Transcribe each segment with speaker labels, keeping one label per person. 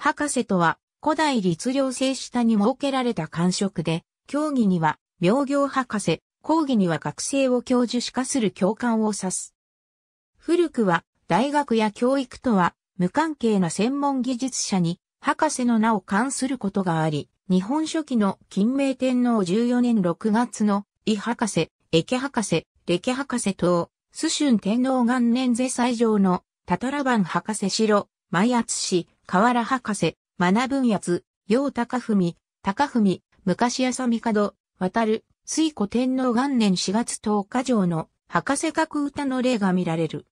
Speaker 1: 博士とは、古代律令制下に設けられた官職で、教義には、妙業博士、講義には学生を教授しかする教官を指す。古くは、大学や教育とは、無関係な専門技術者に、博士の名を冠することがあり、日本初期の金明天皇14年6月の、伊博士、駅博士、歴博士等、須春天皇元年是最上の、タトラバン博士城、前厚氏、河原博士、学文んやつ、陽高文、高文、昔朝帝、渡る、水古天皇元年4月10日上の博士格歌の例が見られる。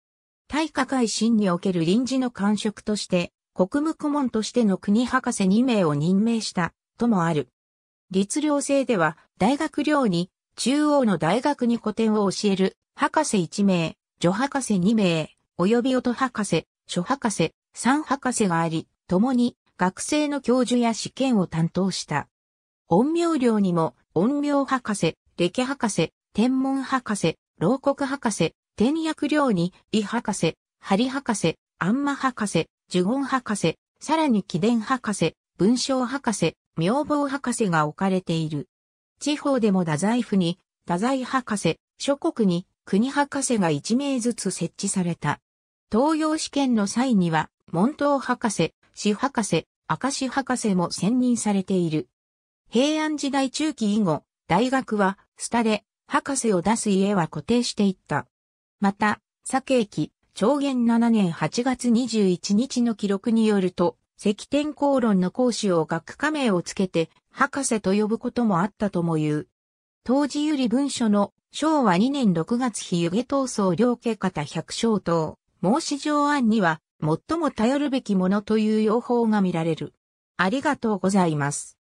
Speaker 1: 大化会新における臨時の官職として、国務顧問としての国博士2名を任命した、ともある。律令制では、大学寮に、中央の大学に古典を教える、博士1名、女博士2名、及び音博士、諸博士、3博士があり、共に学生の教授や試験を担当した。音名寮にも、音名博士、歴博士、天文博士、牢国博士、天薬寮に、医博士、針博士、アンマ博士、呪言博士、さらに貴殿博士、文章博士、妙簿博士が置かれている。地方でも太宰府に、太宰博士、諸国に、国博士が一名ずつ設置された。東洋試験の際には、門頭博士、史博士、明石博士も選任されている。平安時代中期以後、大学は、スタで、博士を出す家は固定していった。また、佐慶期、長元7年8月21日の記録によると、石天公論の講師を学科名をつけて、博士と呼ぶこともあったとも言う。当時より文書の昭和2年6月日湯気闘争両家方百姓等、申し上案には、最も頼るべきものという用法が見られる。ありがとうございます。